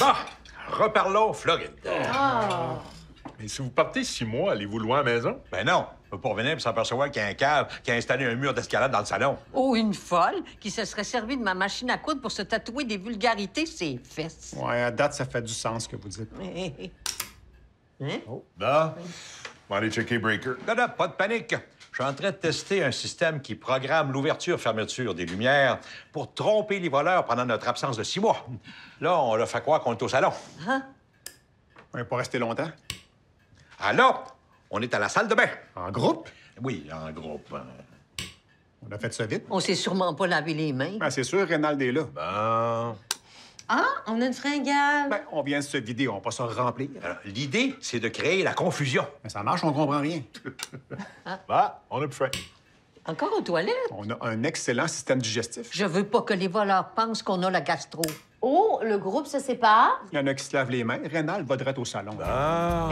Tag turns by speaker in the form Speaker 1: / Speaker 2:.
Speaker 1: Ah! reparlons Floride.
Speaker 2: Ah.
Speaker 1: Mais si vous partez six mois, allez-vous loin à la maison? Ben non. Pour venir et s'apercevoir qu'il y a un cave qui a installé un mur d'escalade dans le salon.
Speaker 3: Oh, une folle qui se serait servie de ma machine à coudre pour se tatouer des vulgarités ses fesses.
Speaker 4: Ouais, à date, ça fait du sens ce que vous dites. hein? Oh.
Speaker 1: On va aller Breaker. pas de panique. Je suis en train de tester un système qui programme l'ouverture-fermeture des lumières pour tromper les voleurs pendant notre absence de six mois. Là, on leur fait croire qu'on est au salon. Hein? On n'est pas resté longtemps. Alors, on est à la salle de bain. En groupe? Oui, en groupe. On a fait ça vite.
Speaker 5: On s'est sûrement pas lavé les mains. Ben,
Speaker 1: c'est sûr, Reynald est là. Ben...
Speaker 5: Ah, on a une fringale. Ben,
Speaker 1: on vient de se vider, on va se remplir. Euh, l'idée, c'est de créer la confusion. Mais ça
Speaker 6: marche, on comprend rien. Ah. Bah, on a plus
Speaker 5: Encore aux toilettes?
Speaker 6: On a un excellent système digestif.
Speaker 2: Je veux pas que les voleurs pensent qu'on a la gastro. Oh, le groupe se sépare.
Speaker 6: Il y en a qui se lavent les mains. Rénal va droit au salon. Ah!